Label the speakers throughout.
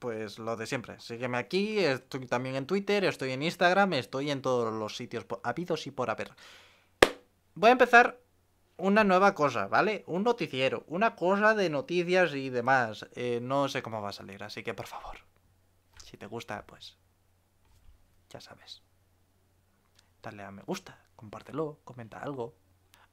Speaker 1: pues lo de siempre. Sígueme aquí, estoy también en Twitter, estoy en Instagram, estoy en todos los sitios habidos y por haber. Voy a empezar una nueva cosa, ¿vale? Un noticiero, una cosa de noticias y demás. Eh, no sé cómo va a salir, así que por favor, si te gusta, pues ya sabes. Dale a me gusta, compártelo, comenta algo,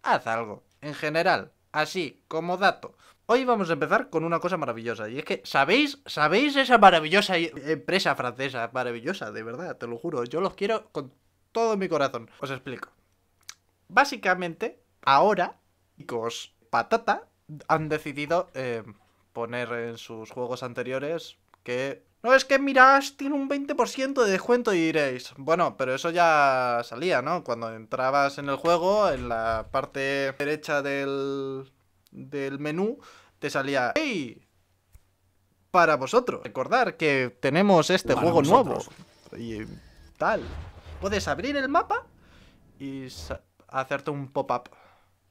Speaker 1: haz algo, en general así, como dato. Hoy vamos a empezar con una cosa maravillosa, y es que, ¿sabéis? ¿Sabéis esa maravillosa empresa francesa? Maravillosa, de verdad, te lo juro, yo los quiero con todo mi corazón. Os explico. Básicamente, ahora, chicos, Patata han decidido eh, poner en sus juegos anteriores no, es que miras, tiene un 20% de descuento y diréis, bueno, pero eso ya salía, ¿no? Cuando entrabas en el juego, en la parte derecha del, menú, te salía, ¡Hey! Para vosotros. Recordar que tenemos este juego nuevo. Y tal. Puedes abrir el mapa y hacerte un pop-up.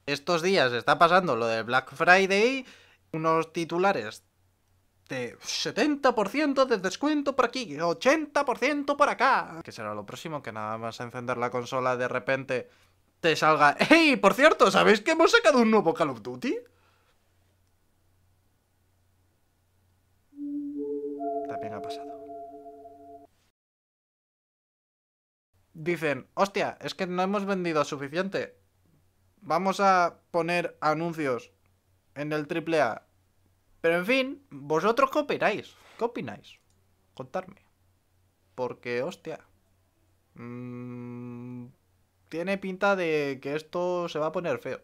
Speaker 1: Estos días está pasando lo de Black Friday, unos titulares de 70% de descuento por aquí, 80% por acá. Que será lo próximo, que nada más encender la consola de repente te salga... ¡Ey! Por cierto, ¿sabéis que hemos sacado un nuevo Call of Duty? También ha pasado. Dicen, hostia, es que no hemos vendido suficiente. Vamos a poner anuncios en el AAA pero en fin, ¿vosotros qué opináis? ¿Qué opináis? Contadme. Porque, hostia. Mm, tiene pinta de que esto se va a poner feo.